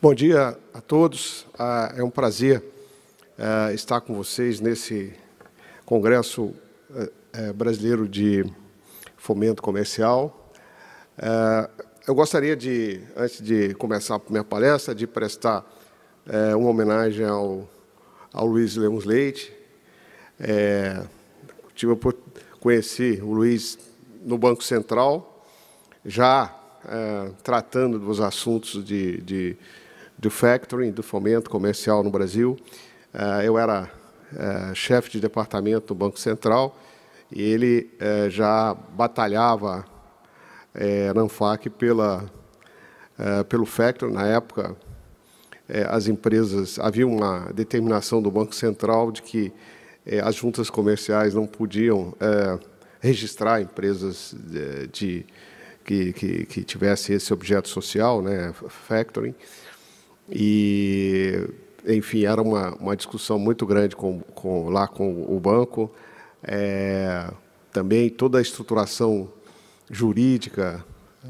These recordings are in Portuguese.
Bom dia a todos. Ah, é um prazer ah, estar com vocês nesse Congresso eh, eh, Brasileiro de Fomento Comercial. Ah, eu gostaria de, antes de começar a minha palestra, de prestar eh, uma homenagem ao, ao Luiz Lemos Leite. Tive por conhecer o Luiz no Banco Central, já tratando dos assuntos de, de do factoring, do fomento comercial no Brasil. Ah, eu era eh, chefe de departamento do Banco Central e ele eh, já batalhava eh, na Anfac pela, pelo factoring. Na época, as empresas... Havia uma determinação do Banco Central de que as juntas comerciais não podiam registrar empresas de, de que, que, que tivesse esse objeto social, né, factoring, e, enfim, era uma, uma discussão muito grande com, com, lá com o banco. É, também toda a estruturação jurídica,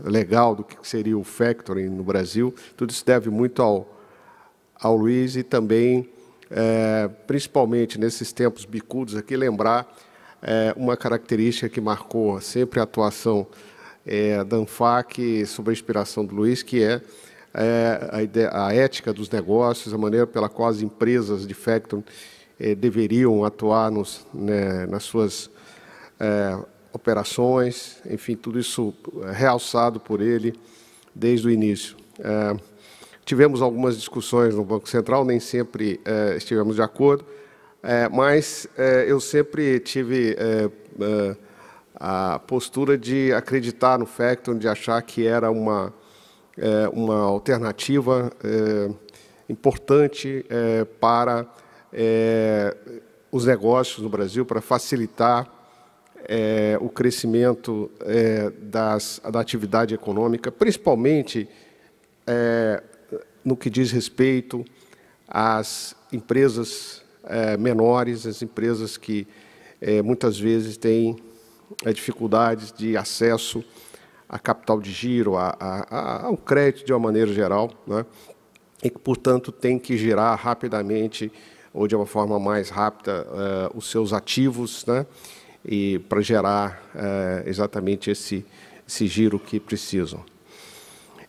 legal do que seria o factoring no Brasil, tudo isso deve muito ao, ao Luiz e também, é, principalmente nesses tempos bicudos aqui, lembrar é, uma característica que marcou sempre a atuação é, da ANFAC, sob a inspiração do Luiz, que é é, a, ideia, a, ética dos negócios, a maneira pela qual as empresas de facto é, deveriam atuar nos, né, nas suas é, operações, enfim, tudo isso realçado por ele desde o início. É, tivemos algumas discussões no Banco Central, nem sempre é, estivemos de acordo, mas eu sempre tive a postura de acreditar no Facton, de achar que era uma é, uma alternativa é, importante é, para é, os negócios no Brasil, para facilitar é, o crescimento é, das, da atividade econômica, principalmente no que diz respeito às empresas menores, as empresas que muitas vezes têm dificuldades de acesso a capital de giro, a, a, ao crédito de uma maneira geral, né? e que, portanto, tem que girar rapidamente ou de uma forma mais rápida uh, os seus ativos, né? e para gerar uh, exatamente esse, esse giro que precisam.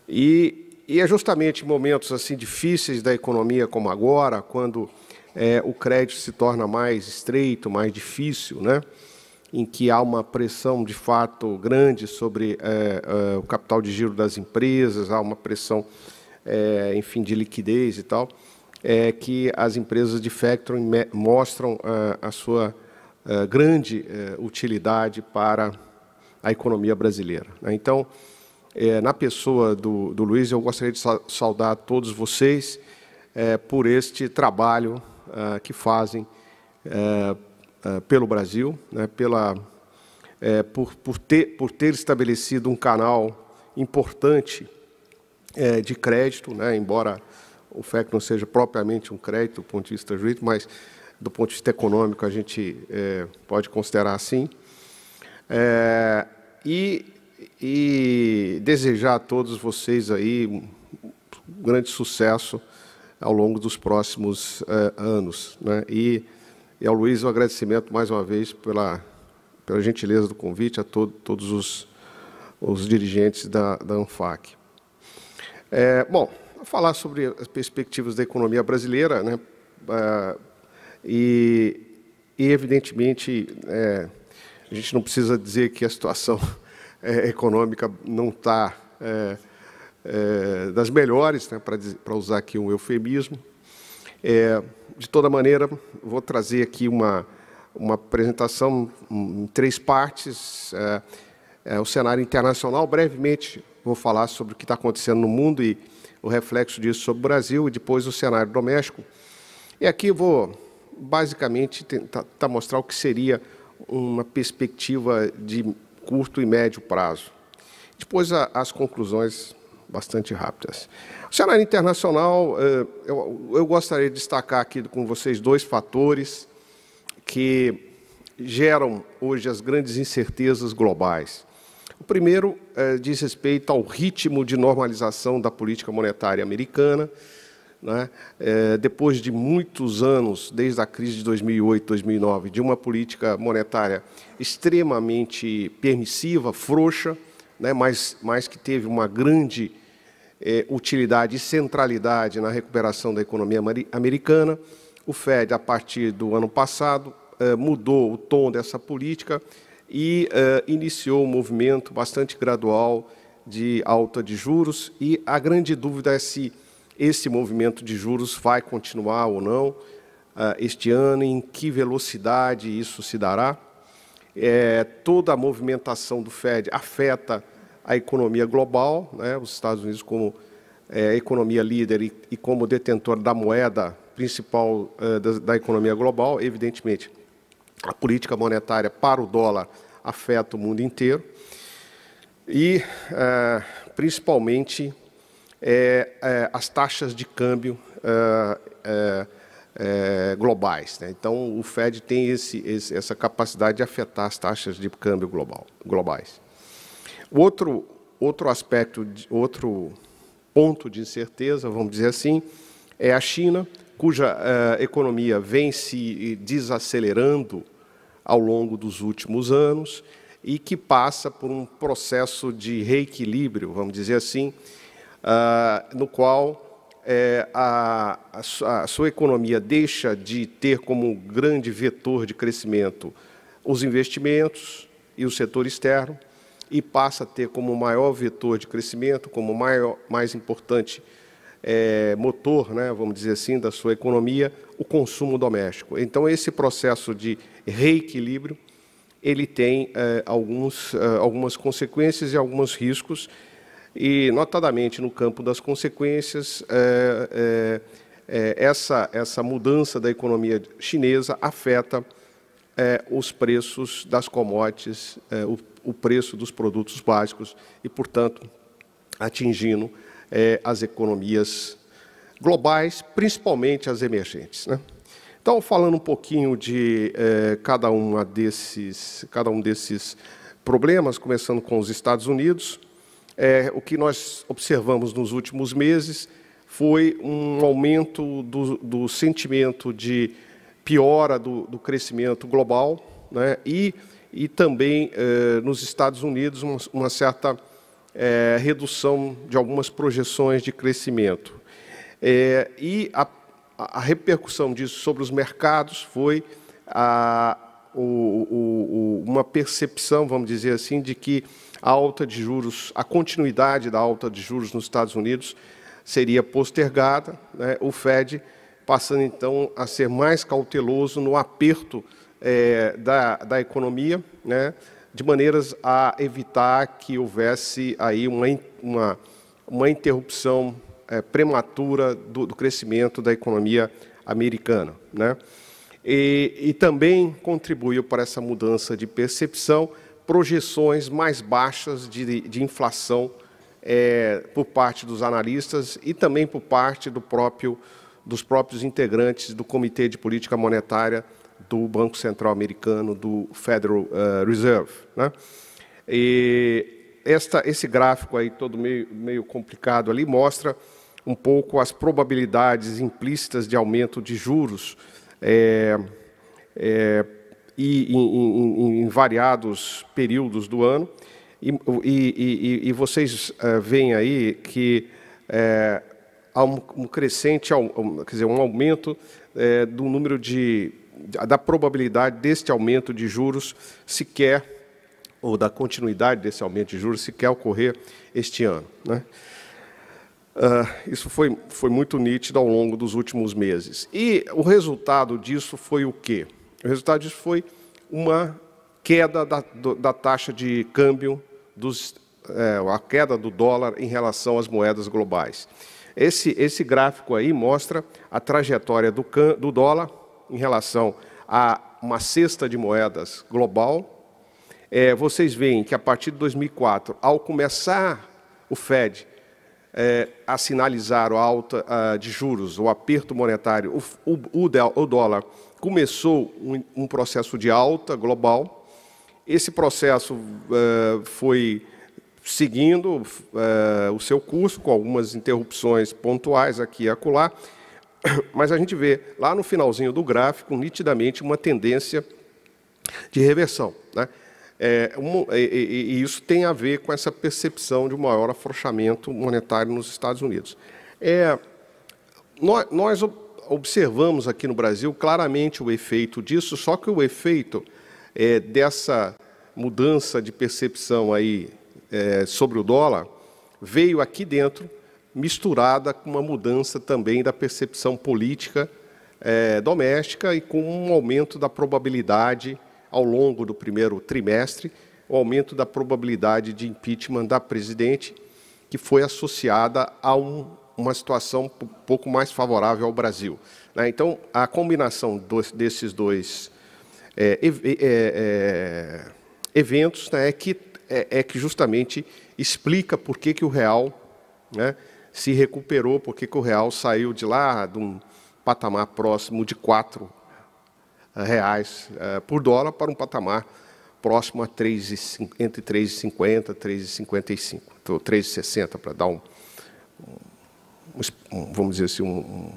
E, e, é justamente em momentos assim difíceis da economia como agora, quando é, o crédito se torna mais estreito, mais difícil, né? em que há uma pressão de fato grande sobre é, é, o capital de giro das empresas, há uma pressão, é, enfim, de liquidez e tal, é que as empresas de factoring mostram a sua grande utilidade para a economia brasileira. Né? Então, na pessoa do, do Luiz, eu gostaria de saudar todos vocês por este trabalho ah, que fazem eh, pelo Brasil, né, pela, é, por, por, ter, por ter estabelecido um canal importante é, de crédito, né, embora o FEC não seja propriamente um crédito do ponto de vista jurídico, mas do ponto de vista econômico a gente é, pode considerar assim. E, e, desejar a todos vocês aí um grande sucesso ao longo dos próximos anos. Né, e e ao Luiz, um agradecimento mais uma vez pela, pela gentileza do convite a todos os, os dirigentes da, da ANFAC. É, bom, falar sobre as perspectivas da economia brasileira, né, é, e, e evidentemente, é, a gente não precisa dizer que a situação é, econômica não está é, é, das melhores, né, para usar aqui um eufemismo. É, de toda maneira, vou trazer aqui uma, uma apresentação em três partes. É, é, o cenário internacional, brevemente vou falar sobre o que está acontecendo no mundo e o reflexo disso sobre o Brasil, e depois o cenário doméstico. E aqui vou, basicamente, tentar mostrar o que seria uma perspectiva de curto e médio prazo. Depois, a, as conclusões bastante rápidas. O cenário internacional, eh, eu, gostaria de destacar aqui com vocês dois fatores que geram hoje as grandes incertezas globais. O primeiro eh, diz respeito ao ritmo de normalização da política monetária americana. Né? Eh, depois de muitos anos, desde a crise de 2008, 2009, de uma política monetária extremamente permissiva, frouxa, né? mas que teve uma grande é, utilidade e centralidade na recuperação da economia americana. O Fed, a partir do ano passado, é, mudou o tom dessa política e é, iniciou um movimento bastante gradual de alta de juros. E a grande dúvida é se esse movimento de juros vai continuar ou não este ano, em que velocidade isso se dará. É, toda a movimentação do Fed afeta a economia global, né, os Estados Unidos como é, economia líder e, e, como detentor da moeda principal é, da, da, economia global, evidentemente, a política monetária para o dólar afeta o mundo inteiro e, é, principalmente, é, é, as taxas de câmbio é, globais. Né? Então, o Fed tem esse, esse, essa capacidade de afetar as taxas de câmbio global, globais. Outro, outro aspecto, outro ponto de incerteza, vamos dizer assim, é a China, cuja eh, economia vem se eh, desacelerando ao longo dos últimos anos e que passa por um processo de reequilíbrio, vamos dizer assim, ah, no qual eh, a, a, a, sua economia deixa de ter como grande vetor de crescimento os investimentos e o setor externo, e passa a ter como maior vetor de crescimento, como maior, mais importante é, motor, né, vamos dizer assim, da sua economia, o consumo doméstico. Então, esse processo de reequilíbrio, ele tem é, alguns, é, algumas consequências e alguns riscos, e, notadamente, no campo das consequências, é, é, é, essa, essa mudança da economia chinesa afeta os preços das commodities, o o preço dos produtos básicos e, portanto, atingindo é, as economias globais, principalmente as emergentes. Né? Então, falando um pouquinho de é, cada, uma desses, cada um desses problemas, começando com os Estados Unidos, é, o que nós observamos nos últimos meses foi um aumento do, do sentimento de piora do, do crescimento global né, e e também eh, nos Estados Unidos uma, uma certa eh, redução de algumas projeções de crescimento. Eh, e a, a, repercussão disso sobre os mercados foi a, o, o, uma percepção, vamos dizer assim, de que a alta de juros, a continuidade da alta de juros nos Estados Unidos seria postergada, né, o Fed passando então a ser mais cauteloso no aperto é, da, da economia, né, de maneiras a evitar que houvesse aí uma, uma, uma interrupção é, prematura do, do, crescimento da economia americana. Né? E, e também contribuiu para essa mudança de percepção projeções mais baixas de, de inflação é, por parte dos analistas e também por parte do próprio, dos próprios integrantes do Comitê de Política Monetária do Banco Central Americano, do Federal eh, Reserve. Né? E esta, esse gráfico aí todo meio, meio complicado ali mostra um pouco as probabilidades implícitas de aumento de juros é, é, e, em, em, em, variados períodos do ano. E, e, e vocês é, veem aí que há um, um crescente, um, quer dizer, um aumento do número de da probabilidade deste aumento de juros sequer, ou da continuidade desse aumento de juros sequer ocorrer este ano. Né? Uh, isso foi, foi muito nítido ao longo dos últimos meses. E o resultado disso foi o quê? O resultado disso foi uma queda da, da taxa de câmbio, dos, é, a queda do dólar em relação às moedas globais. Esse, esse gráfico aí mostra a trajetória do, do dólar em relação a uma cesta de moedas global, é, vocês veem que a partir de 2004, ao começar o Fed é, a sinalizar a alta ah, de juros, o aperto monetário, o, o, o dólar começou um, um, processo de alta global. Esse processo é, foi seguindo é, o seu curso, com algumas interrupções pontuais aqui e acolá, mas a gente vê lá no finalzinho do gráfico, nitidamente, uma tendência de reversão. Né? É, um, e, e, isso tem a ver com essa percepção de um maior afrouxamento monetário nos Estados Unidos. É, nós, nós, observamos aqui no Brasil claramente o efeito disso, só que o efeito é, dessa mudança de percepção aí é, sobre o dólar veio aqui dentro misturada com uma mudança também da percepção política é, doméstica e com um aumento da probabilidade, ao longo do primeiro trimestre, o aumento da probabilidade de impeachment da presidente, que foi associada a um, uma situação um pouco mais favorável ao Brasil. Né? Então, a combinação dos, desses dois é, é, é, é eventos né, é, que, é, é, que justamente explica por que, que o real né, se recuperou, porque o real saiu de lá, de um patamar próximo de R$ eh, reais eh, por dólar, para um patamar próximo a 3, entre 3,50 e 3,55, então 3,60 para dar um, um, vamos dizer assim, um,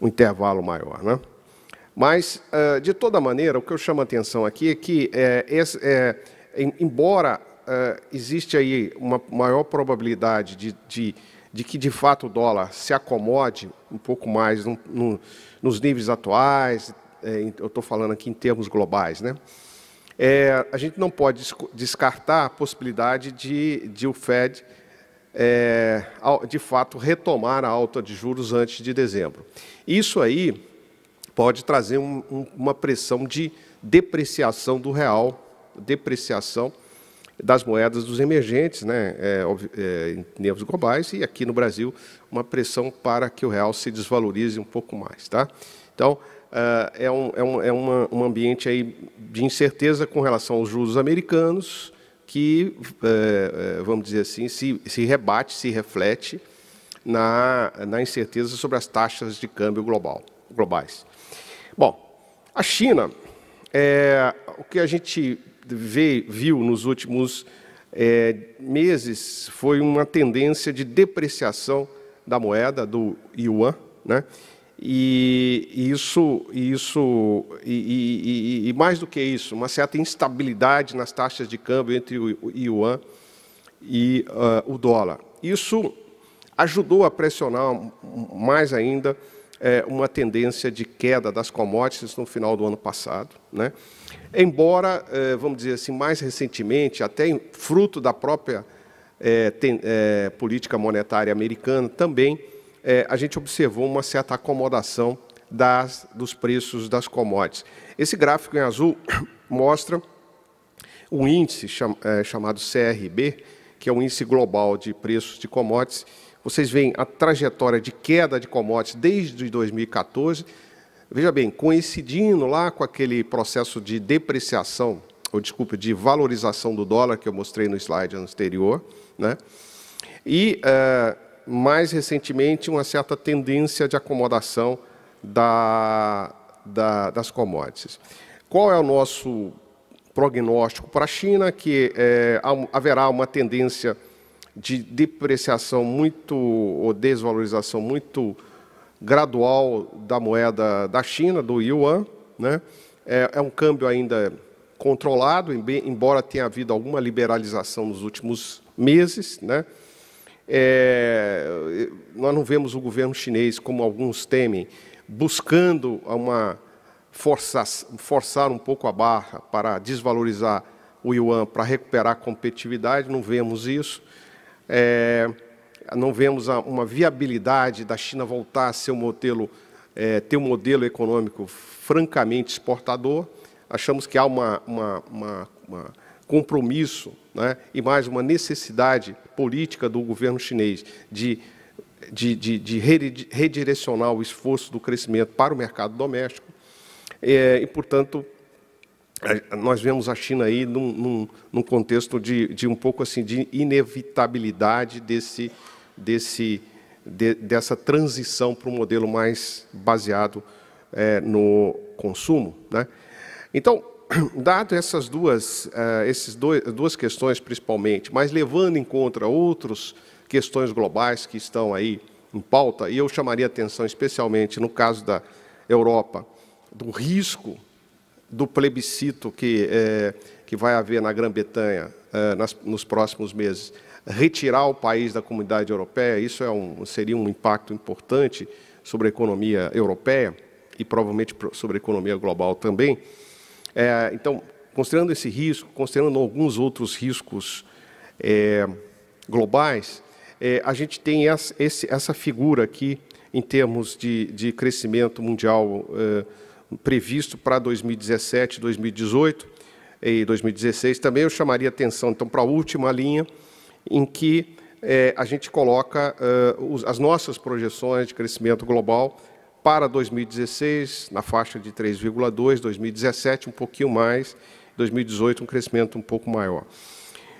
um intervalo maior. Né? Mas, eh, de toda maneira, o que eu chamo a atenção aqui é que, é, é, embora é, existe aí uma maior probabilidade de, de de que de fato o dólar se acomode um pouco mais no, no, nos níveis atuais, é, eu estou falando aqui em termos globais, né? É, a gente não pode descartar a possibilidade de, de o Fed, é, de fato, retomar a alta de juros antes de dezembro. Isso aí pode trazer um, um, uma pressão de depreciação do real, depreciação das moedas dos emergentes, né, é, é, em níveis globais, e aqui no Brasil, uma pressão para que o real se desvalorize um pouco mais. Tá? Então, uh, é, um, é, um, é uma, um ambiente aí de incerteza com relação aos juros americanos, que, eh, eh, vamos dizer assim, se, se rebate, se reflete na, na incerteza sobre as taxas de câmbio global, globais. Bom, a China, é, o que a gente vê, viu nos últimos é, meses foi uma tendência de depreciação da moeda, do yuan, né? E isso, isso e, e, e, mais do que isso, uma certa instabilidade nas taxas de câmbio entre o yuan e uh, o dólar. Isso ajudou a pressionar mais ainda é, uma tendência de queda das commodities no final do ano passado. Né? Embora, é, vamos dizer assim, mais recentemente, até fruto da própria é, tem, é, política monetária americana, também é, a gente observou uma certa acomodação das, dos preços das commodities. Esse gráfico em azul mostra um índice cham, chamado CRB, que é um índice global de preços de commodities, vocês veem a trajetória de queda de commodities desde 2014. Veja bem, coincidindo lá com aquele processo de depreciação, ou desculpe, de valorização do dólar que eu mostrei no slide anterior, né? e uh, mais recentemente uma certa tendência de acomodação da, da, das commodities. Qual é o nosso prognóstico para a China? Que é, haverá uma tendência de depreciação muito ou desvalorização muito gradual da moeda da China, do yuan, né? É, é um câmbio ainda controlado, embora tenha havido alguma liberalização nos últimos meses, né? É, nós não vemos o governo chinês, como alguns temem, buscando uma forçar, forçar um pouco a barra para desvalorizar o yuan para recuperar a competitividade, não vemos isso. É, não vemos uma viabilidade da China voltar a ser um modelo, é, ter um modelo econômico francamente exportador. Achamos que há um compromisso né, e mais uma necessidade política do governo chinês de, de, de, de redirecionar o esforço do crescimento para o mercado doméstico. É, e, portanto, nós vemos a China aí num, num, num contexto de, de, um pouco assim de inevitabilidade desse, desse, de, dessa transição para um modelo mais baseado é, no consumo. Né? Então, dado essas duas, é, esses dois, duas questões principalmente, mas levando em conta outras questões globais que estão aí em pauta, e eu chamaria atenção especialmente no caso da Europa, do risco do plebiscito que, é, que vai haver na Grã-Bretanha é, nos próximos meses, retirar o país da comunidade europeia, isso é um, seria um impacto importante sobre a economia europeia e provavelmente sobre a economia global também. É, então, considerando esse risco, considerando alguns outros riscos é, globais, é, a gente tem essa, essa figura aqui em termos de, de crescimento mundial. É, previsto para 2017, 2018 e 2016, também eu chamaria atenção então para a última linha, em que é, a gente coloca uh, os, as nossas projeções de crescimento global para 2016, na faixa de 3,2, 2017 um pouquinho mais, 2018 um crescimento um pouco maior.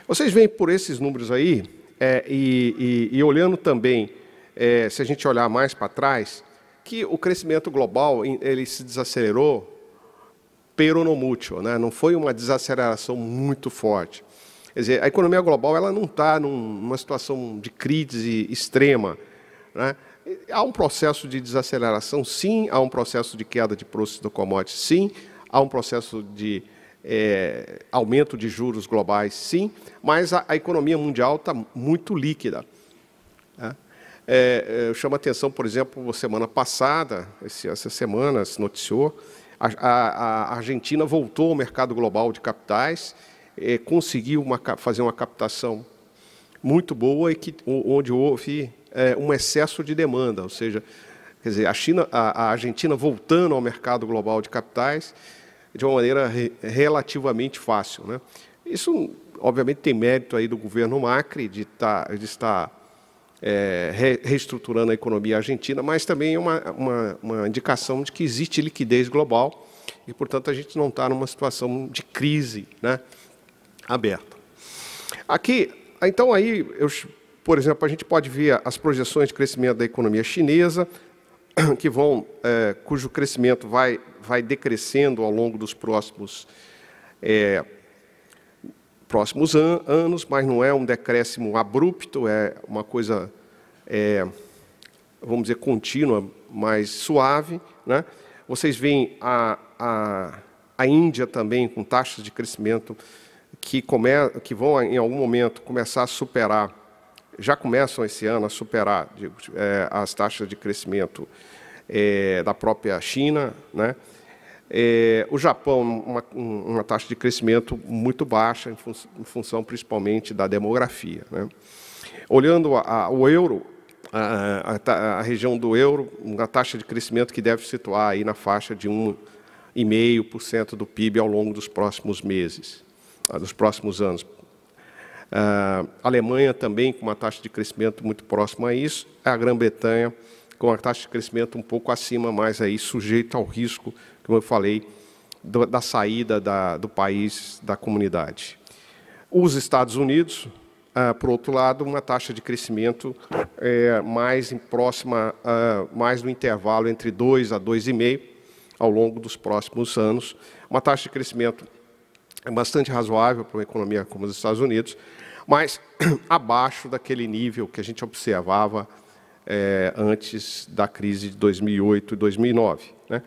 Vocês veem por esses números aí, é, e, e, e, olhando também, é, se a gente olhar mais para trás, que o crescimento global ele se desacelerou peronomútil, né? não foi uma desaceleração muito forte. Quer dizer, a economia global ela não está numa situação de crise extrema. Né? Há um processo de desaceleração, sim, há um processo de queda de preços do commodity, sim, há um processo de é, aumento de juros globais, sim, mas a, a economia mundial está muito líquida. Né? É, é, eu chamo a atenção, por exemplo, semana passada, esse, essa semana se noticiou, a, a, a, Argentina voltou ao mercado global de capitais, é, conseguiu uma, fazer uma captação muito boa e que, onde houve é, um excesso de demanda, ou seja, quer dizer, a, China, a, a Argentina voltando ao mercado global de capitais de uma maneira re, relativamente fácil. Né? Isso, obviamente, tem mérito aí do governo Macri de, tá, de estar é, reestruturando a economia argentina, mas também é uma, uma, uma, indicação de que existe liquidez global e, portanto, a gente não está numa situação de crise né, aberta. Aqui, então, aí, eu, por exemplo, a gente pode ver as projeções de crescimento da economia chinesa, que vão, é, cujo crescimento vai, vai decrescendo ao longo dos próximos é, próximos an anos, mas não é um decréscimo abrupto, é uma coisa, é, vamos dizer, contínua, mais suave. Né? Vocês veem a, a, a Índia também com taxas de crescimento que, come, que vão, em algum momento, começar a superar, já começam esse ano a superar digo, é, as taxas de crescimento é, da própria China, né? É, o Japão, uma, uma, taxa de crescimento muito baixa, em, fun em função principalmente da demografia. Né? Olhando a, a, o euro, a, a, região do euro, uma taxa de crescimento que deve situar aí na faixa de 1,5% do PIB ao longo dos próximos meses, ah, dos próximos anos. Ah, a Alemanha também com uma taxa de crescimento muito próxima a isso, a Grã-Bretanha com a taxa de crescimento um pouco acima, mas aí sujeita ao risco como eu falei, do, da saída da, do país, da comunidade. Os Estados Unidos, ah, por outro lado, uma taxa de crescimento é, mais próxima, ah, mais no intervalo entre 2 a 2,5 ao longo dos próximos anos. Uma taxa de crescimento é bastante razoável para uma economia como os Estados Unidos, mas abaixo daquele nível que a gente observava é, antes da crise de 2008 e 2009. Né?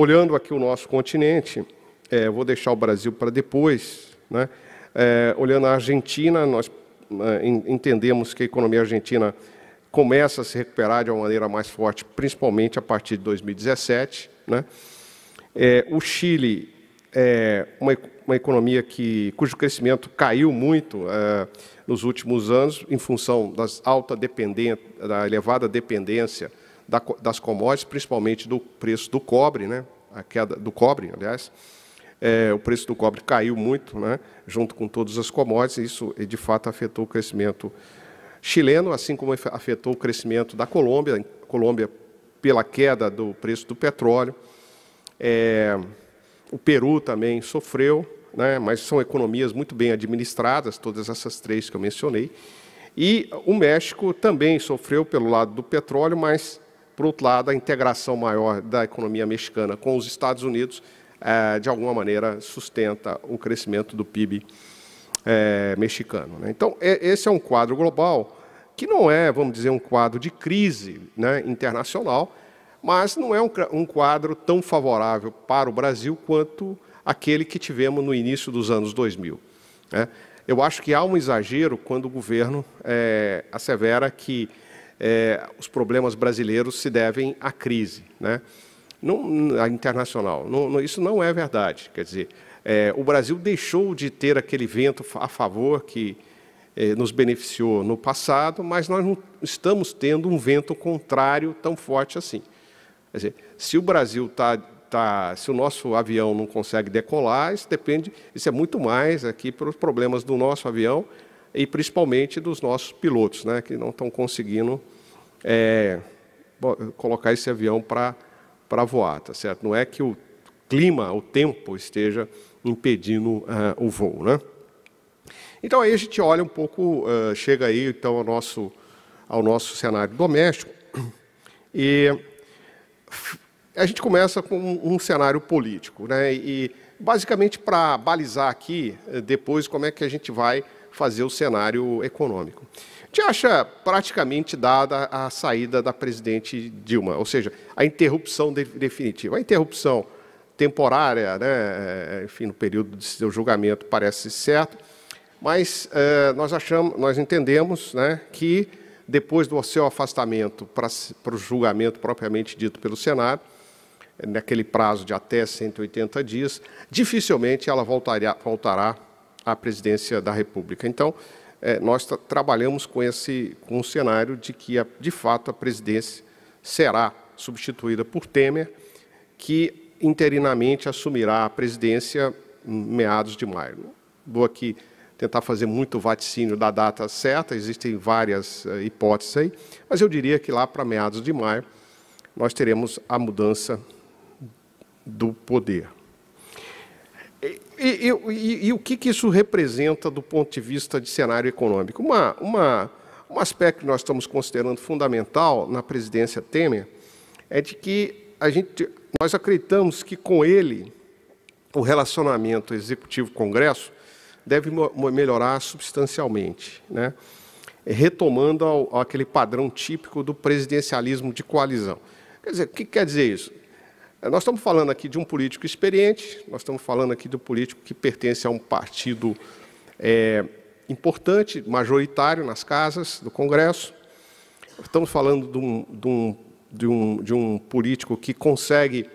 olhando aqui o nosso continente, é, vou deixar o Brasil para depois, né? É, olhando a Argentina, nós é, entendemos que a economia argentina começa a se recuperar de uma maneira mais forte, principalmente a partir de 2017. Né? É, o Chile é uma, uma economia que, cujo crescimento caiu muito é, nos últimos anos, em função das alta dependência, da elevada dependência das commodities, principalmente do preço do cobre, né? a queda do cobre, aliás. É, o preço do cobre caiu muito, né? junto com todas as commodities, isso de fato afetou o crescimento chileno, assim como afetou o crescimento da Colômbia, Colômbia pela queda do preço do petróleo. É, o Peru também sofreu, né, mas são economias muito bem administradas, todas essas três que eu mencionei. E o México também sofreu pelo lado do petróleo, mas por outro lado, a integração maior da economia mexicana com os Estados Unidos, é, de alguma maneira, sustenta o crescimento do PIB é, mexicano. Né? Então, esse é um quadro global que não é, vamos dizer, um quadro de crise né, internacional, mas não é um, um, quadro tão favorável para o Brasil quanto aquele que tivemos no início dos anos 2000. Né? Eu acho que há um exagero quando o governo é, assevera que é, os problemas brasileiros se devem à crise, né? Não, internacional. Não, não, isso não é verdade. Quer dizer, é, o Brasil deixou de ter aquele vento a favor que é, nos beneficiou no passado, mas nós não estamos tendo um vento contrário tão forte assim. Quer dizer, se o Brasil está Tá, se o nosso avião não consegue decolar, isso depende, isso é muito mais aqui pelos problemas do nosso avião e principalmente dos nossos pilotos, né, que não estão conseguindo é, colocar esse avião para voar, tá certo? Não é que o clima, o tempo esteja impedindo uh, o voo, né? Então aí a gente olha um pouco, uh, chega aí então ao nosso ao nosso cenário doméstico e a gente começa com um, um cenário político, né? E basicamente para balizar aqui depois como é que a gente vai fazer o cenário econômico. Te acha praticamente dada a saída da presidente Dilma, ou seja, a interrupção de, definitiva. A interrupção temporária, né, é, enfim, no período de seu julgamento parece certo, mas é, nós achamos, nós entendemos né, que depois do seu afastamento para, para o julgamento propriamente dito pelo Senado, naquele prazo de até 180 dias, dificilmente ela voltaria, voltará à presidência da República. Então, é, nós trabalhamos com esse com o um cenário de que, a, de fato, a presidência será substituída por Temer, que interinamente assumirá a presidência meados de maio. vou aqui tentar fazer muito vaticínio da data certa, existem várias uh, hipóteses aí, mas eu diria que lá para meados de maio nós teremos a mudança do poder. E, e, e, e o que, que, isso representa do ponto de vista de cenário econômico? Uma, uma, um aspecto que nós estamos considerando fundamental na presidência Temer é de que a gente, nós acreditamos que com ele o relacionamento executivo-congresso deve melhorar substancialmente, né? retomando ao, aquele padrão típico do presidencialismo de coalizão. Quer dizer, o que quer dizer isso? É, nós estamos falando aqui de um político experiente, nós estamos falando aqui de um político que pertence a um partido é, importante, majoritário nas casas do Congresso. Estamos falando de um, de, um, de, um, de um político que consegue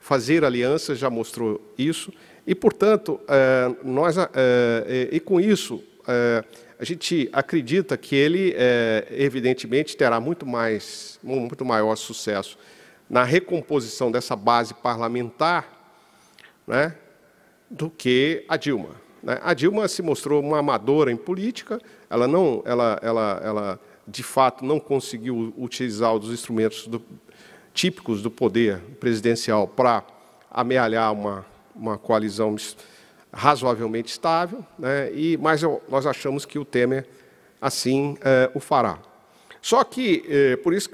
fazer alianças, já mostrou isso. E, portanto, é, nós, é, é e com isso, é, a gente acredita que ele, evidentemente, terá muito, mais, muito maior sucesso na recomposição dessa base parlamentar né, do que a Dilma. Né. A Dilma se mostrou uma amadora em política, ela, não, ela, ela, ela de fato não conseguiu utilizar os instrumentos do, típicos do poder presidencial para amealhar uma, uma coalizão razoavelmente estável, né? e, mas eu, nós achamos que o Temer assim é, o fará. Só que, é, por isso,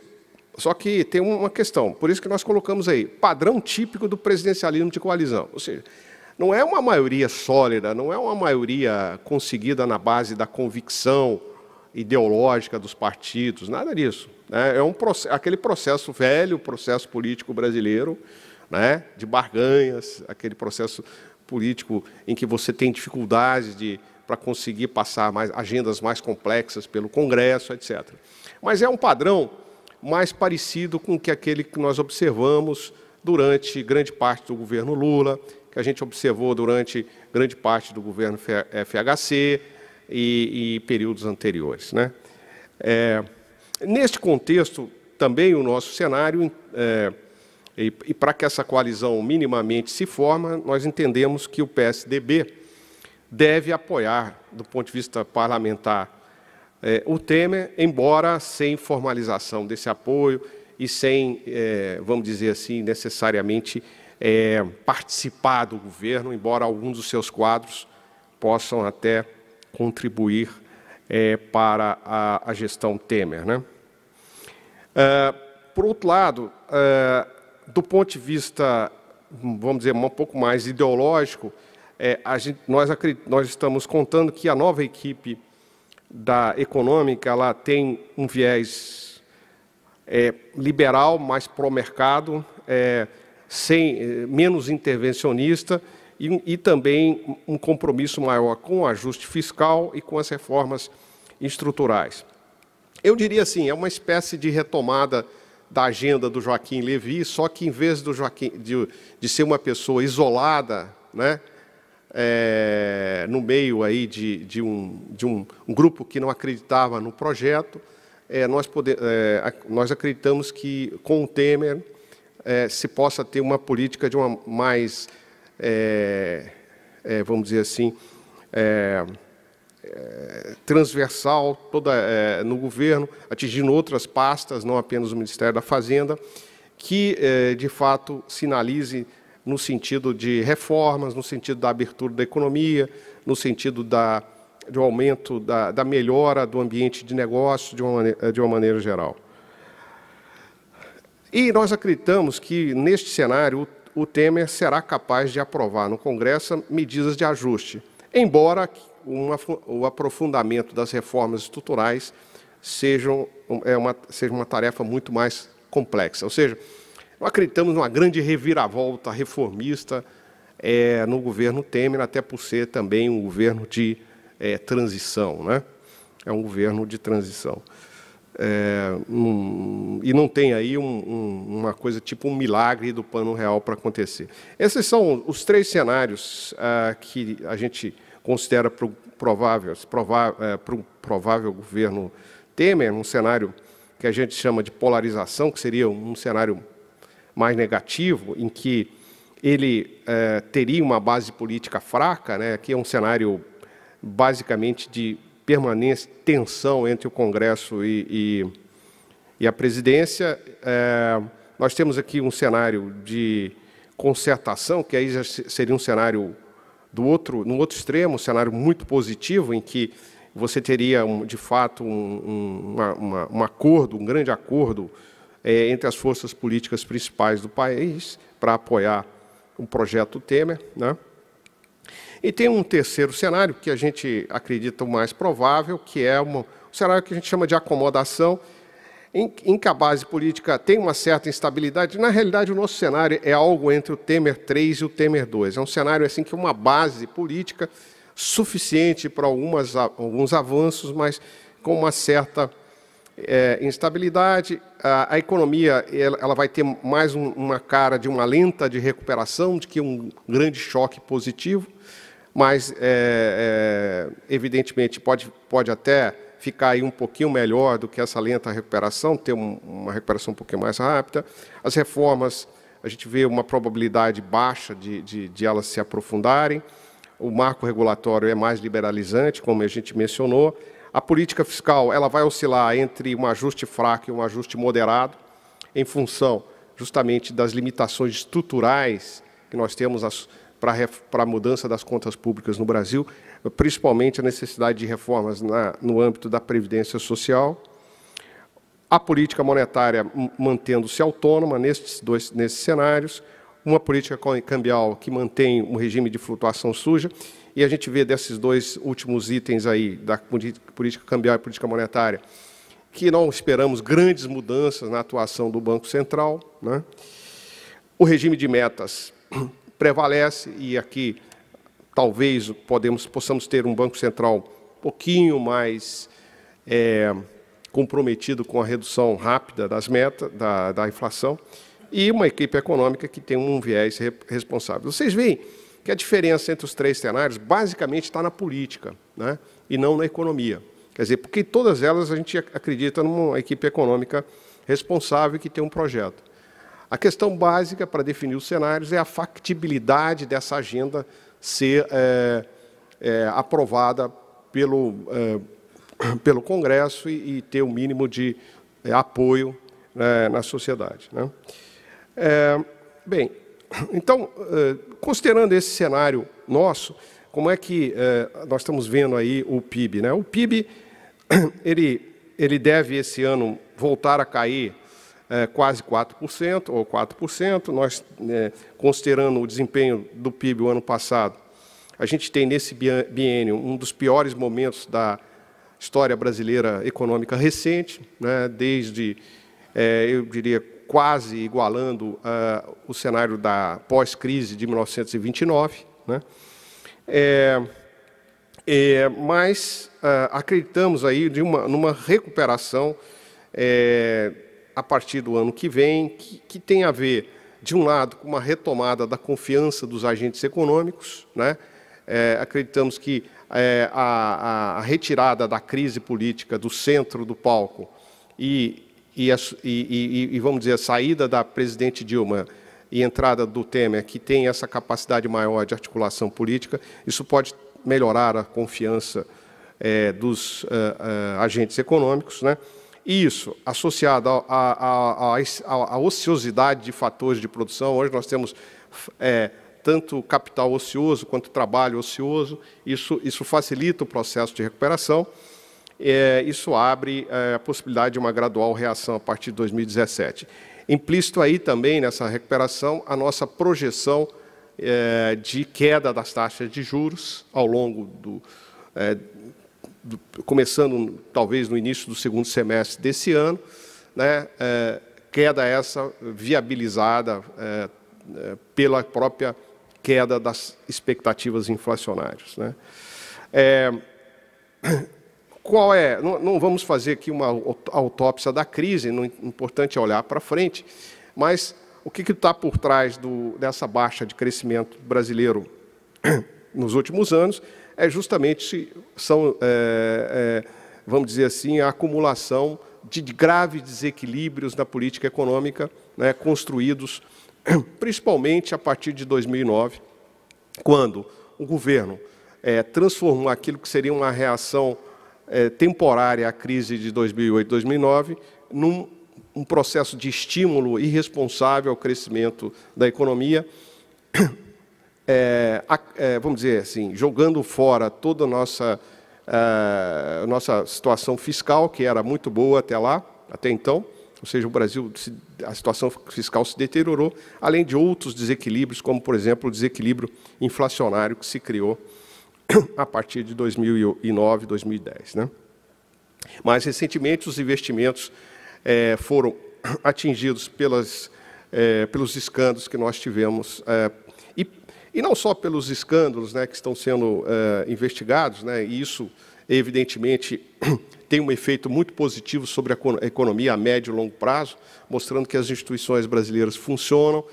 só que tem uma questão, por isso que nós colocamos aí, padrão típico do presidencialismo de coalizão. Ou seja, não é uma maioria sólida, não é uma maioria conseguida na base da convicção ideológica dos partidos, nada disso. Né? É um, aquele processo velho, processo político brasileiro, né? de barganhas, aquele processo político em que você tem dificuldades de, para conseguir passar mais, agendas mais complexas pelo Congresso, etc. Mas é um padrão mais parecido com que aquele que nós observamos durante grande parte do governo Lula, que a gente observou durante grande parte do governo FHC eh, e, e períodos anteriores. Né? É, neste contexto, também o nosso cenário, é, e, e para que essa coalizão minimamente se forma, nós entendemos que o PSDB deve apoiar, do ponto de vista parlamentar, é, o Temer, embora sem formalização desse apoio e sem, é, vamos dizer assim, necessariamente é, participar do governo, embora alguns dos seus quadros possam até contribuir é, para a, a, gestão Temer. Né? É, por outro lado, é, do ponto de vista, vamos dizer, um pouco mais ideológico, é, gente, nós, nós, estamos contando que a nova equipe da econômica ela tem um viés é, liberal, mais pró-mercado, é, sem, é, menos intervencionista e, e também um compromisso maior com o ajuste fiscal e com as reformas estruturais. Eu diria assim, é uma espécie de retomada da agenda do Joaquim Levi, só que em vez do Joaquim, de, de ser uma pessoa isolada, né, é, no meio aí de, de, um, de um, um, grupo que não acreditava no projeto, é, nós, poder, é, nós acreditamos que com o Temer é, se possa ter uma política de uma mais, é, é, vamos dizer assim, transversal toda no governo, atingindo outras pastas, não apenas o Ministério da Fazenda, que de fato sinalize no sentido de reformas, no sentido da abertura da economia, no sentido da, do aumento, da, da melhora do ambiente de negócio de uma, eh, de uma maneira geral. E nós acreditamos que, neste cenário, o, o Temer será capaz de aprovar no Congresso medidas de ajuste, embora uma, o aprofundamento das reformas estruturais seja, é uma, seja uma tarefa muito mais complexa. Ou seja, acreditamos numa grande reviravolta reformista é, no governo Temer, até por ser também um governo de é, transição. Né? É um governo de transição. É, um, e não tem aí um, um, uma coisa tipo um milagre do plano real para acontecer. Esses são os três cenários ah, que a gente considera pro, prováveis provável, é, provável governo Temer, um cenário que a gente chama de polarização, que seria um cenário mais negativo, em que ele é, teria uma base política fraca, né? Que é um cenário basicamente de permanente tensão entre o Congresso e, e, e a presidência. É, nós temos aqui um cenário de concertação, que aí já seria um cenário do outro, no outro extremo, um cenário muito positivo, em que você teria, de fato, um, um, uma, uma, um acordo, um grande acordo é, entre as forças políticas principais do país para apoiar o projeto Temer. Né? E tem um terceiro cenário que a gente acredita o mais provável, que é um cenário que a gente chama de acomodação, em, em que a base política tem uma certa instabilidade. Na realidade, o nosso cenário é algo entre o Temer 3 e o Temer 2. É um cenário assim que é uma base política suficiente para algumas, alguns avanços, mas com uma certa é, instabilidade, a, a economia ela, ela, vai ter mais um, uma cara de uma lenta de recuperação, de que um grande choque positivo, mas é, é, evidentemente pode, pode até ficar aí um pouquinho melhor do que essa lenta recuperação, ter um, uma recuperação um pouquinho mais rápida. As reformas, a gente vê uma probabilidade baixa de, de, de elas se aprofundarem. O marco regulatório é mais liberalizante, como a gente mencionou a política fiscal ela vai oscilar entre um ajuste fraco e um ajuste moderado, em função justamente das limitações estruturais que nós temos para a mudança das contas públicas no Brasil, principalmente a necessidade de reformas na, no âmbito da Previdência Social. A política monetária mantendo-se autônoma nesses, dois, nesses cenários, uma política cambial que mantém um regime de flutuação suja e a gente vê desses dois últimos itens aí, da política cambial e política monetária, que não esperamos grandes mudanças na atuação do Banco Central. Né? O regime de metas prevalece, e aqui talvez podemos, possamos ter um Banco Central um pouquinho mais é, comprometido com a redução rápida das metas, da, da inflação, e uma equipe econômica que tem um viés responsável. Vocês veem que a diferença entre os três cenários basicamente está na política né, e não na economia. Quer dizer, porque todas elas a gente acredita numa equipe econômica responsável que tem um projeto. A questão básica para definir os cenários é a factibilidade dessa agenda ser é, é, aprovada pelo, é, pelo Congresso e, e ter o um mínimo de apoio né, na sociedade. Né? bem, então, eh, considerando esse cenário nosso, como é que eh, nós estamos vendo aí o PIB? Né? O PIB ele, ele deve esse ano voltar a cair eh, quase 4%, ou 4%. Nós, né, considerando o desempenho do PIB o ano passado, a gente tem nesse biênio um dos piores momentos da história brasileira econômica recente, né, desde, eu diria, quase igualando uh, o cenário da pós-crise de 1929. Né? É, é, mas uh, acreditamos aí de uma, numa recuperação é, a partir do ano que vem, que, que tem a ver, de um lado, com uma retomada da confiança dos agentes econômicos, né? É, acreditamos que é, a, a, retirada da crise política do centro do palco e e, a, e, e, e, vamos dizer, a saída da presidente Dilma e entrada do Temer, que tem essa capacidade maior de articulação política, isso pode melhorar a confiança é, dos uh, uh, agentes econômicos. Né? E isso, associado à ociosidade de fatores de produção, hoje nós temos é, tanto capital ocioso quanto trabalho ocioso, isso, isso facilita o processo de recuperação é, isso abre é, a possibilidade de uma gradual reação a partir de 2017. Implícito aí também nessa recuperação a nossa projeção é, de queda das taxas de juros ao longo do, é, do, começando talvez no início do segundo semestre desse ano, né, é, queda essa viabilizada é, pela própria queda das expectativas inflacionárias. Né. É, qual é? Não, não vamos fazer aqui uma autópsia da crise, o importante é olhar para frente, mas o que está por trás do, dessa baixa de crescimento brasileiro nos últimos anos é justamente são, é, é, vamos dizer assim, a acumulação de graves desequilíbrios na política econômica, né, construídos principalmente a partir de 2009, quando o governo é, transformou aquilo que seria uma reação é, temporária à crise de 2008, 2009, num um processo de estímulo irresponsável ao crescimento da economia, é, é, vamos dizer assim, jogando fora toda a nossa, a é, nossa situação fiscal, que era muito boa até lá, até então, ou seja, o Brasil, a situação fiscal se deteriorou, além de outros desequilíbrios, como, por exemplo, o desequilíbrio inflacionário que se criou a partir de 2009, 2010. Né? mais recentemente, os investimentos é, foram atingidos pelas, é, pelos escândalos que nós tivemos, é, e, e não só pelos escândalos né, que estão sendo investigados, né, e isso, evidentemente, tem um efeito muito positivo sobre a economia a médio e longo prazo, mostrando que as instituições brasileiras funcionam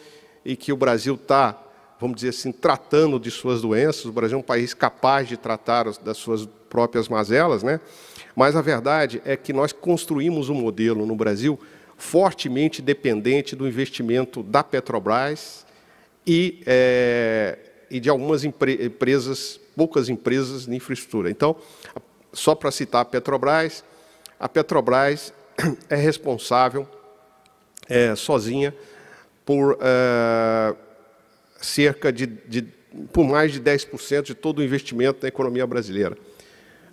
e que o Brasil está vamos dizer assim, tratando de suas doenças. O Brasil é um país capaz de tratar das suas próprias mazelas, né? Mas a verdade é que nós construímos um modelo no Brasil fortemente dependente do investimento da Petrobras e, é, e de algumas empresas, poucas empresas de infraestrutura. Então, só para citar a Petrobras, a Petrobras é responsável é, sozinha por é, cerca de, de por mais de 10% de todo o investimento na economia brasileira.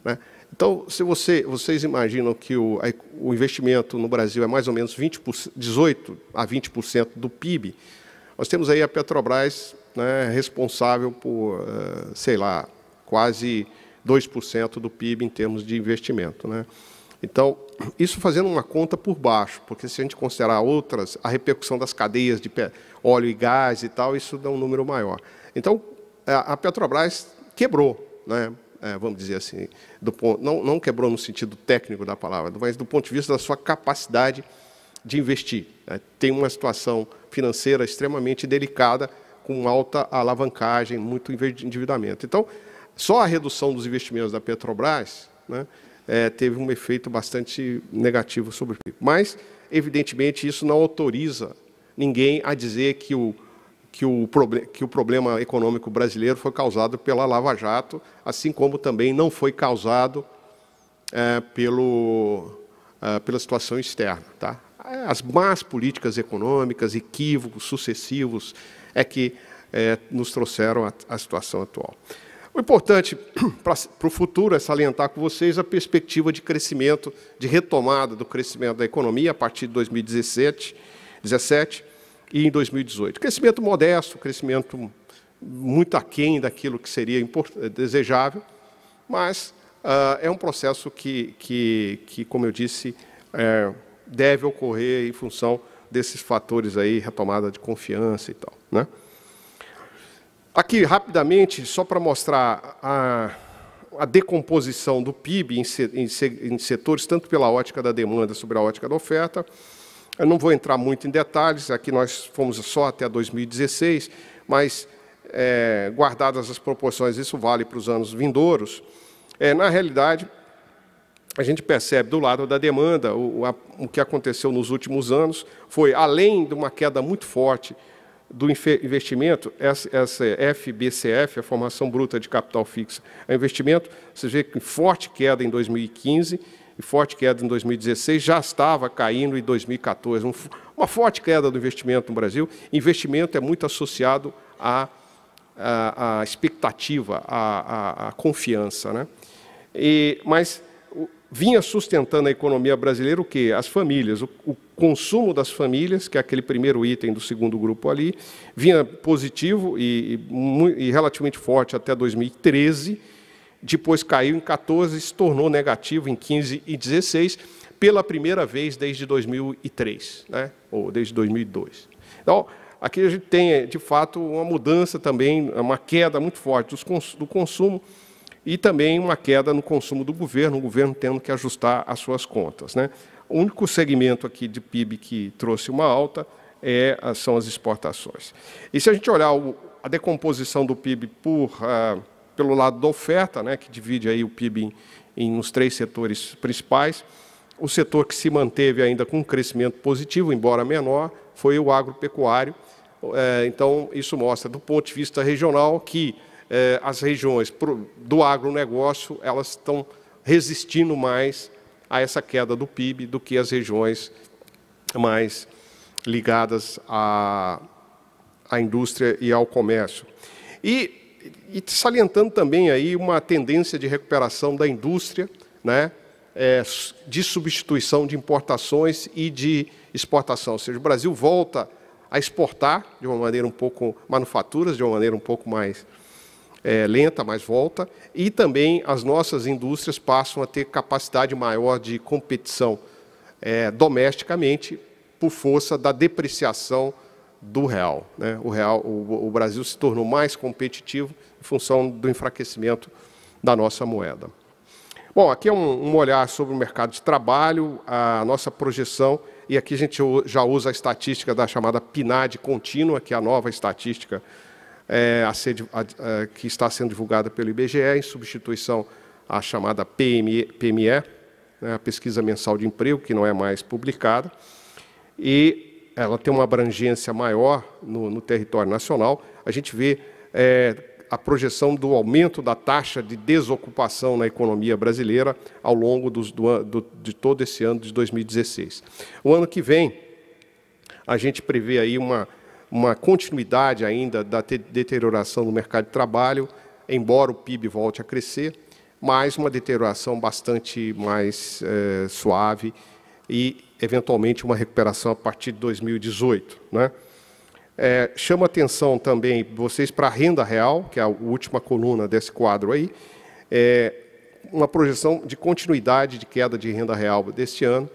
Né? Então, se você, vocês imaginam que o, o, investimento no Brasil é mais ou menos 18 a 20% do PIB, nós temos aí a Petrobras né, responsável por, eh, sei lá, quase 2% do PIB em termos de investimento. Né? Então, isso fazendo uma conta por baixo, porque se a gente considerar outras, a repercussão das cadeias de óleo e gás e tal, isso dá um número maior. Então, a Petrobras quebrou, né? É, vamos dizer assim, do ponto, não, não quebrou no sentido técnico da palavra, mas do ponto de vista da sua capacidade de investir. Né? tem uma situação financeira extremamente delicada, com alta alavancagem, muito endividamento. Então, só a redução dos investimentos da Petrobras, né, é, teve um efeito bastante negativo sobre o PIB. Mas, evidentemente, isso não autoriza ninguém a dizer que o, que o, que o problema econômico brasileiro foi causado pela Lava Jato, assim como também não foi causado é, pelo, é, pela situação externa. Tá? As más políticas econômicas, equívocos sucessivos, é que é, nos trouxeram à situação atual. O importante para o futuro é salientar com vocês a perspectiva de crescimento, de retomada do crescimento da economia a partir de 2017 17, e em 2018. Crescimento modesto, crescimento muito aquém daquilo que seria eh, desejável, mas uh, é um processo que, que, que como eu disse, é, deve ocorrer em função desses fatores aí, retomada de confiança e tal. Né? Aqui, rapidamente, só para mostrar a, a, decomposição do PIB em, em, em, setores, tanto pela ótica da demanda sobre a ótica da oferta. Eu não vou entrar muito em detalhes, aqui nós fomos só até 2016, mas, é, guardadas as proporções, isso vale para os anos vindouros. É, na realidade, a gente percebe do lado da demanda, o, a, o que aconteceu nos últimos anos foi, além de uma queda muito forte do investimento, essa FBCF, a Formação Bruta de Capital Fixo é Investimento, você vê que forte queda em 2015 e forte queda em 2016, já estava caindo em 2014. uma forte queda do investimento no Brasil. Investimento é muito associado à, à, à expectativa, à, à, à confiança. Né? E, mas vinha sustentando a economia brasileira o quê? As famílias, o, o, consumo das famílias, que é aquele primeiro item do segundo grupo ali, vinha positivo e, e, e relativamente forte até 2013, depois caiu em 14, se tornou negativo em 15 e 16, pela primeira vez desde 2003, né? ou desde 2002. Então, aqui a gente tem, eh, de fato, uma mudança também, uma queda muito forte do consumo, e também uma queda no consumo do governo, o governo tendo que ajustar as suas contas. Né? O único segmento aqui de PIB que trouxe uma alta é, são as exportações. E se a gente olhar o, a decomposição do PIB por, ah, pelo lado da oferta, né, que divide aí o PIB em, em uns três setores principais, o setor que se manteve ainda com um crescimento positivo, embora menor, foi o agropecuário. É, então, isso mostra, do ponto de vista regional, que eh, as regiões pro, do agronegócio elas estão resistindo mais a essa queda do PIB do que as regiões mais ligadas à, à indústria e ao comércio. E, e salientando também aí uma tendência de recuperação da indústria, né, é, de substituição de importações e de exportação. Ou seja, o Brasil volta a exportar de uma maneira um pouco manufaturas de uma maneira um pouco mais é, lenta, mas volta, e também as nossas indústrias passam a ter capacidade maior de competição é, domesticamente por força da depreciação do real. Né? O, real o, o Brasil se tornou mais competitivo em função do enfraquecimento da nossa moeda. Bom, aqui é um, um, olhar sobre o mercado de trabalho, a nossa projeção, e aqui a gente já usa a estatística da chamada PNAD contínua, que é a nova estatística é, a ser, a, a, é, que está sendo divulgada pelo IBGE, em substituição à chamada PME, PME né, a Pesquisa Mensal de Emprego, que não é mais publicada, e ela tem uma abrangência maior no, no território nacional. A gente vê é, a projeção do aumento da taxa de desocupação na economia brasileira ao longo dos, do, do, de todo esse ano de 2016. O ano que vem, a gente prevê aí uma uma continuidade ainda da deterioração do mercado de trabalho, embora o PIB volte a crescer, mas uma deterioração bastante mais é, suave e, eventualmente, uma recuperação a partir de 2018. Né? É, chama atenção também vocês para a renda real, que é a última coluna desse quadro aí, é, uma projeção de continuidade de queda de renda real deste ano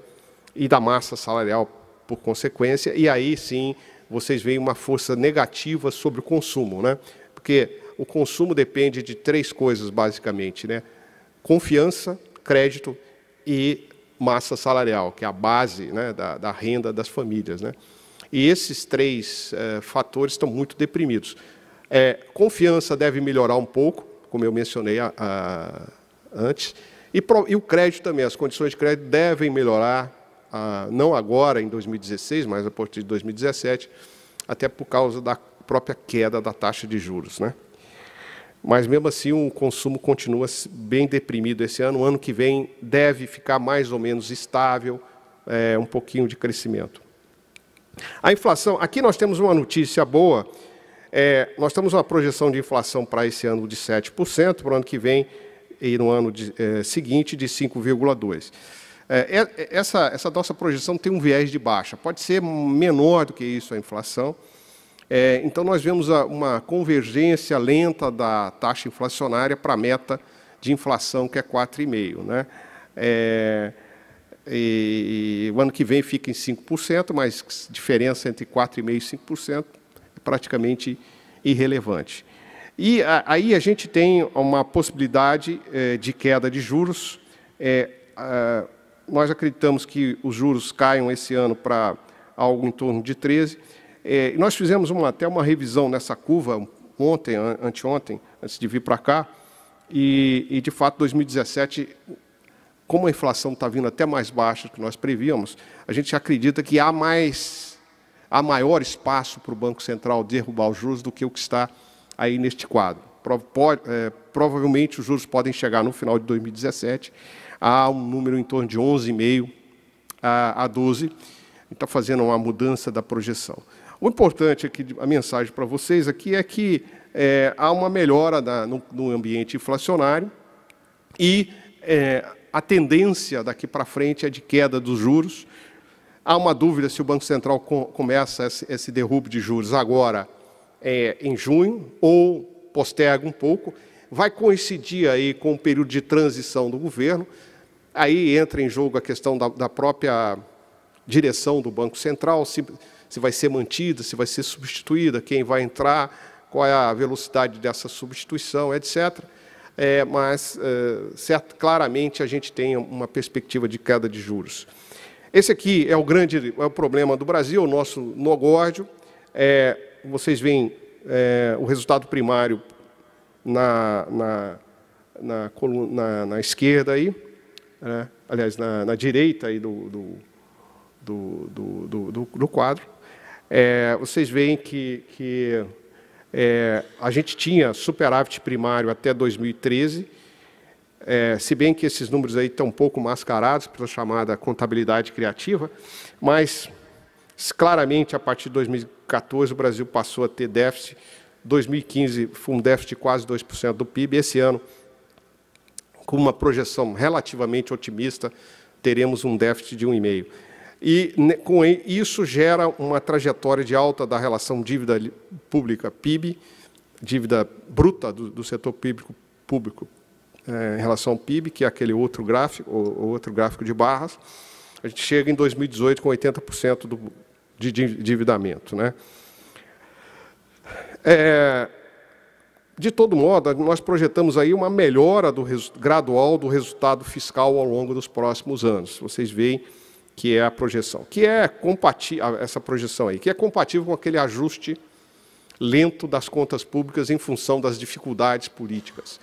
e da massa salarial por consequência, e aí sim vocês veem uma força negativa sobre o consumo, né? Porque o consumo depende de três coisas, basicamente, né? Confiança, crédito e massa salarial, que é a base né, da, da renda das famílias, né? E esses três é, fatores estão muito deprimidos. É, confiança deve melhorar um pouco, como eu mencionei a, a, antes, e, pro, e o crédito também, as condições de crédito devem melhorar a, não agora em 2016, mas a partir de 2017, até por causa da própria queda da taxa de juros. Né? Mas mesmo assim, o consumo continua bem deprimido esse ano. O ano que vem deve ficar mais ou menos estável, é, um pouquinho de crescimento. A inflação, aqui nós temos uma notícia boa. É, nós temos uma projeção de inflação para esse ano de 7%, para o ano que vem e no ano de, é, seguinte de 5,2%. É, é, é, essa, essa nossa projeção tem um viés de baixa, pode ser menor do que isso a inflação. É, então, nós vemos uma convergência lenta da taxa inflacionária para a meta de inflação, que é 4,5%. Né? É, e, e, o ano que vem fica em 5%, mas a diferença entre 4,5% e 5% é praticamente irrelevante. E a, aí a gente tem uma possibilidade é, de queda de juros. É, a, nós acreditamos que os juros caiam esse ano para algo em torno de 13. É, nós fizemos uma, até uma revisão nessa curva ontem, anteontem, antes de vir para cá, e, e, de fato 2017, como a inflação está vindo até mais baixa do que nós prevíamos, a gente acredita que há mais, há maior espaço para o Banco Central derrubar os juros do que o que está aí neste quadro. É, provavelmente os juros podem chegar no final de 2017 a um número em torno de 11,5 a, a 12. Está fazendo uma mudança da projeção. O importante aqui, a mensagem para vocês aqui é que é, há uma melhora da, no, no, ambiente inflacionário e é, a tendência daqui para frente é de queda dos juros. Há uma dúvida se o Banco Central com, começa esse, esse derrubo de juros agora é, em junho ou posterga um pouco, vai coincidir aí com o período de transição do governo, aí entra em jogo a questão da, da própria direção do Banco Central, se, se vai ser mantida, se vai ser substituída, quem vai entrar, qual é a velocidade dessa substituição, etc. É, mas é, certo, claramente a gente tem uma perspectiva de queda de juros. Esse aqui é o grande é o problema do Brasil, o nosso nogórdio. É, vocês veem é, o resultado primário na, na, na, coluna, na esquerda aí, né? aliás, na, direita aí do, do, do, do, do quadro, é, vocês veem que, que é, a gente tinha superávit primário até 2013, é, se bem que esses números aí estão um pouco mascarados pela chamada contabilidade criativa, mas Claramente, a partir de 2014, o Brasil passou a ter déficit. 2015 foi um déficit de quase 2% do PIB. Esse ano, com uma projeção relativamente otimista, teremos um déficit de 1,5%. E né, com isso gera uma trajetória de alta da relação dívida pública-PIB, dívida bruta do, do setor público, público é, em relação ao PIB, que é aquele outro gráfico, outro gráfico de barras. A gente chega em 2018 com 80% do de endividamento. Né? É, de todo modo, nós projetamos aí uma melhora do gradual do resultado fiscal ao longo dos próximos anos. Vocês veem que é a projeção, que é compatível essa projeção aí, que é compatível com aquele ajuste lento das contas públicas em função das dificuldades políticas.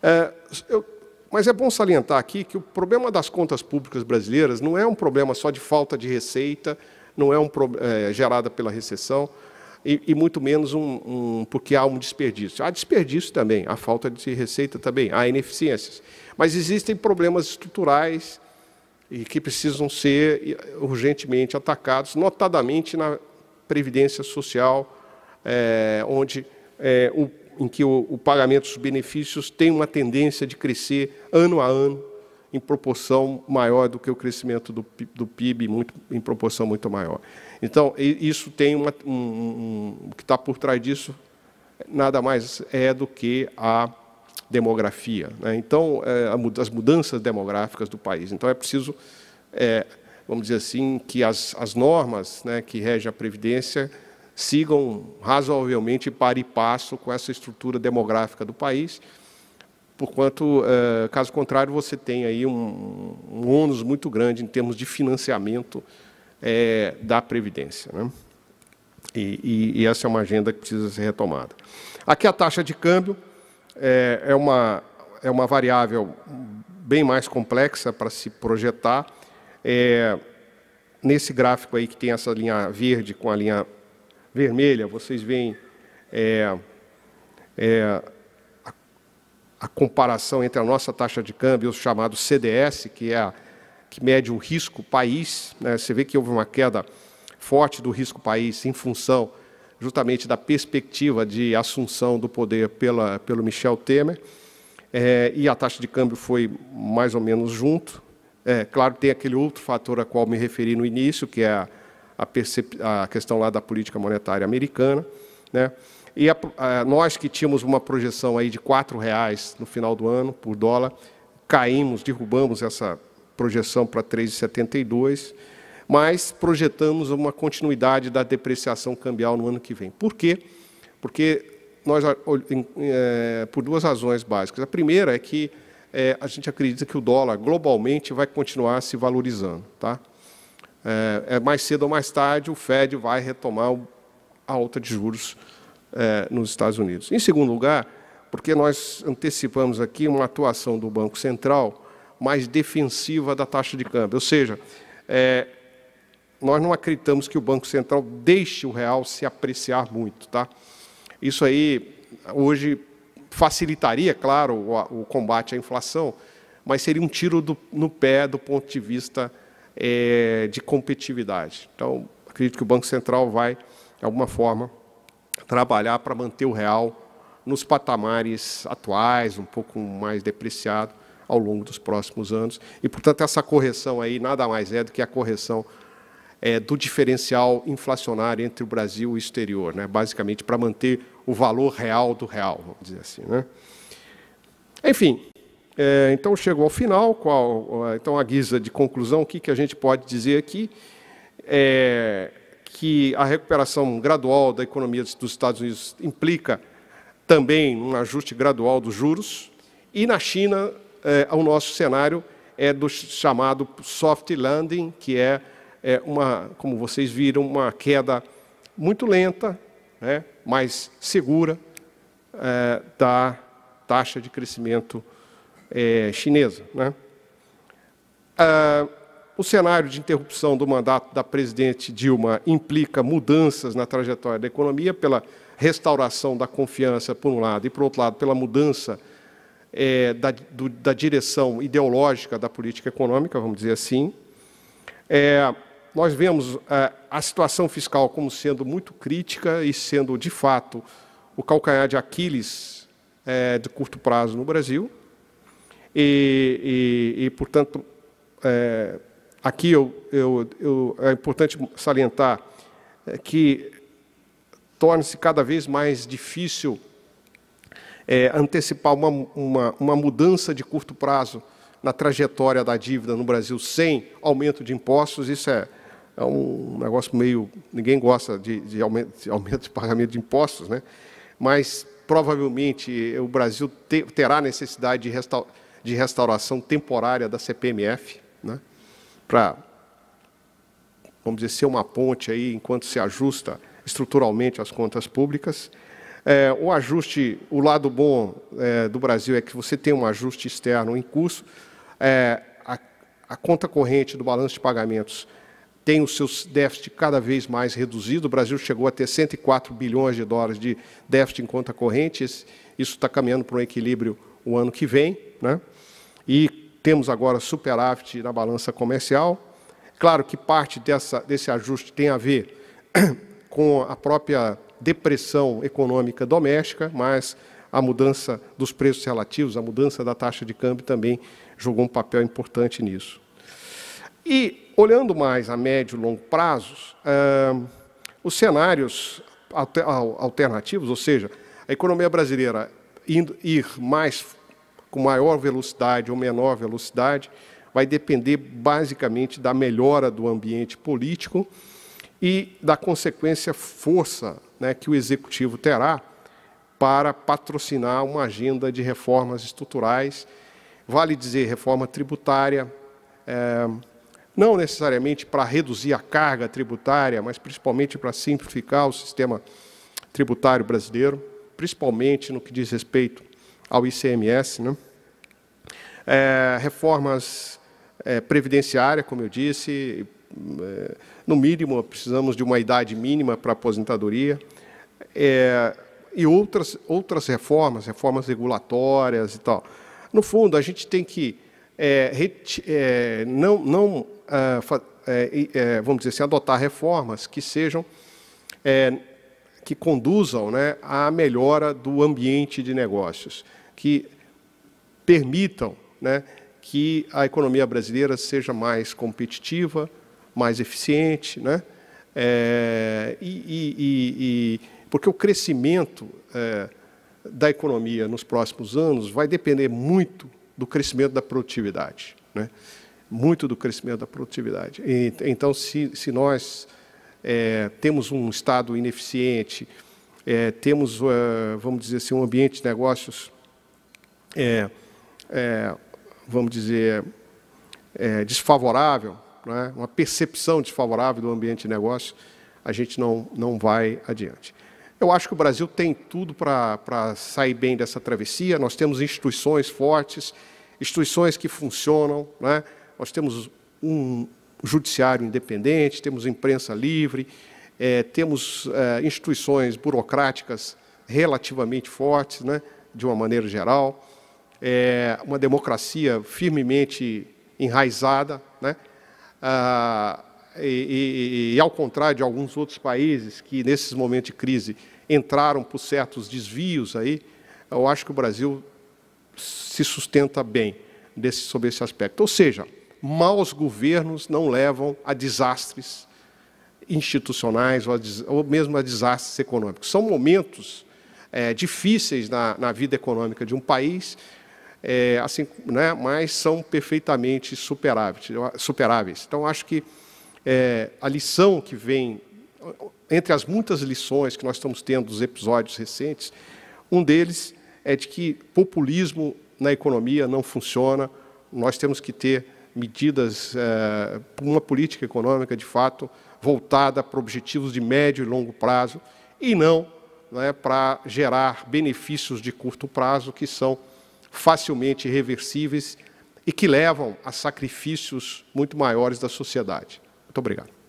É, eu, mas é bom salientar aqui que o problema das contas públicas brasileiras não é um problema só de falta de receita não é, um, é gerada pela recessão, e, e muito menos um, um, porque há um desperdício. Há desperdício também, há falta de receita também, há ineficiências. Mas existem problemas estruturais e que precisam ser urgentemente atacados, notadamente na previdência social, é, onde é, o, em que o, o pagamento dos benefícios tem uma tendência de crescer ano a ano em proporção maior do que o crescimento do, do PIB, muito, em proporção muito maior. Então, isso tem uma, um, um, o que está por trás disso nada mais é do que a demografia. Né? Então, é, as mudanças demográficas do país. Então, é preciso, é, vamos dizer assim, que as, as normas né, que regem a Previdência sigam razoavelmente para e passo com essa estrutura demográfica do país, porquanto, é, caso contrário, você tem aí um, um ônus muito grande em termos de financiamento é, da Previdência. Né? E, e, e, essa é uma agenda que precisa ser retomada. Aqui a taxa de câmbio é, é, uma, é uma variável bem mais complexa para se projetar. É, nesse gráfico aí que tem essa linha verde com a linha vermelha, vocês veem é, é a comparação entre a nossa taxa de câmbio e o chamado CDS, que é a que mede o risco país. Né? Você vê que houve uma queda forte do risco país em função justamente da perspectiva de assunção do poder pela, pelo Michel Temer, é, e a taxa de câmbio foi mais ou menos junto. É, claro, tem aquele outro fator a qual me referi no início, que é a, a, a questão lá da política monetária americana. Né? E a, a, nós que tínhamos uma projeção aí de R$ reais no final do ano por dólar, caímos, derrubamos essa projeção para 3,72, mas projetamos uma continuidade da depreciação cambial no ano que vem. Por quê? Porque nós, é, por duas razões básicas. A primeira é que é, a gente acredita que o dólar globalmente vai continuar se valorizando, tá? É, é mais cedo ou mais tarde o Fed vai retomar a alta de juros é, nos Estados Unidos. Em segundo lugar, porque nós antecipamos aqui uma atuação do Banco Central mais defensiva da taxa de câmbio, ou seja, é, nós não acreditamos que o Banco Central deixe o real se apreciar muito. Tá? Isso aí, hoje, facilitaria, claro, o, o combate à inflação, mas seria um tiro do, no pé do ponto de vista é, de competitividade. Então, acredito que o Banco Central vai, de alguma forma, trabalhar para manter o real nos patamares atuais, um pouco mais depreciado ao longo dos próximos anos. E, portanto, essa correção aí nada mais é do que a correção é, do diferencial inflacionário entre o Brasil e o exterior, né? basicamente para manter o valor real do real, vamos dizer assim. Né? Enfim, é, então chegou ao final, qual, então a guisa de conclusão, o que, que a gente pode dizer aqui? É, que a recuperação gradual da economia dos Estados Unidos implica também um ajuste gradual dos juros, e na China, eh, o nosso cenário é do chamado soft landing, que é, é uma, como vocês viram, uma queda muito lenta, né, mas segura, eh, da taxa de crescimento eh, chinesa. Né? Ah, o cenário de interrupção do mandato da presidente Dilma implica mudanças na trajetória da economia, pela restauração da confiança, por um lado, e, por outro lado, pela mudança é, da, do, da, direção ideológica da política econômica, vamos dizer assim. É, nós vemos a, é, a situação fiscal como sendo muito crítica e sendo, de fato, o calcanhar de Aquiles é, de curto prazo no Brasil. E, e, e portanto, é, Aqui eu, eu, eu, é importante salientar é que torna-se cada vez mais difícil é, antecipar uma, uma, uma mudança de curto prazo na trajetória da dívida no Brasil sem aumento de impostos. Isso é, é um negócio meio. ninguém gosta de, de, aumento, de aumento de pagamento de impostos, né? mas provavelmente o Brasil te, terá necessidade de, resta, de restauração temporária da CPMF. Né? para, vamos dizer, ser uma ponte aí enquanto se ajusta estruturalmente as contas públicas. É, o ajuste, o lado bom é, do Brasil é que você tem um ajuste externo em curso. É, a, a, conta corrente do balanço de pagamentos tem o seu déficit cada vez mais reduzido. O Brasil chegou a ter 104 bilhões de dólares de déficit em conta corrente. Isso está caminhando para um equilíbrio o ano que vem. Né? E temos agora superávit na balança comercial. Claro que parte dessa, desse ajuste tem a ver com a própria depressão econômica doméstica, mas a mudança dos preços relativos, a mudança da taxa de câmbio também jogou um papel importante nisso. E, olhando mais a médio e longo prazos, uh, os cenários alternativos, ou seja, a economia brasileira indo, ir mais com maior velocidade ou menor velocidade, vai depender basicamente da melhora do ambiente político e da consequência força né, que o executivo terá para patrocinar uma agenda de reformas estruturais, vale dizer reforma tributária, é, não necessariamente para reduzir a carga tributária, mas principalmente para simplificar o sistema tributário brasileiro, principalmente no que diz respeito ao ICMS. Né? É, reformas é, como eu disse, é, no mínimo precisamos de uma idade mínima para aposentadoria. É, e outras, outras reformas, reformas regulatórias e tal. No fundo, a gente tem que é, é, não, não é, vamos dizer assim, adotar reformas que sejam que conduzam né, à melhora do ambiente de negócios que permitam né, que a economia brasileira seja mais competitiva, mais eficiente, né? É, e, e, e, porque o crescimento é, da economia nos próximos anos vai depender muito do crescimento da produtividade, né? muito do crescimento da produtividade. E, então, se, se nós é, temos um Estado ineficiente, é, temos, é, vamos dizer assim, um ambiente de negócios é, é, vamos dizer, é, desfavorável, é? uma percepção desfavorável do ambiente de negócio, a gente não, não vai adiante. Eu acho que o Brasil tem tudo para sair bem dessa travessia. Nós temos instituições fortes, instituições que funcionam, é? nós temos um judiciário independente, temos imprensa livre, é, temos é, instituições burocráticas relativamente fortes, né? de uma maneira geral é, uma democracia firmemente enraizada, né? Ah, e, e, e, ao contrário de alguns outros países que, nesses momentos de crise, entraram por certos desvios, aí, eu acho que o Brasil se sustenta bem desse, sobre esse aspecto. Ou seja, maus governos não levam a desastres institucionais ou, a, ou mesmo a desastres econômicos. São momentos é, difíceis na, na vida econômica de um país é, assim, né, mas são perfeitamente superáveis. Então, acho que é, a lição que vem, entre as muitas lições que nós estamos tendo dos episódios recentes, um deles é de que populismo na economia não funciona, nós temos que ter medidas, é, uma política econômica, de fato, voltada para objetivos de médio e longo prazo, e não né, para gerar benefícios de curto prazo que são facilmente reversíveis e que levam a sacrifícios muito maiores da sociedade. Muito obrigado.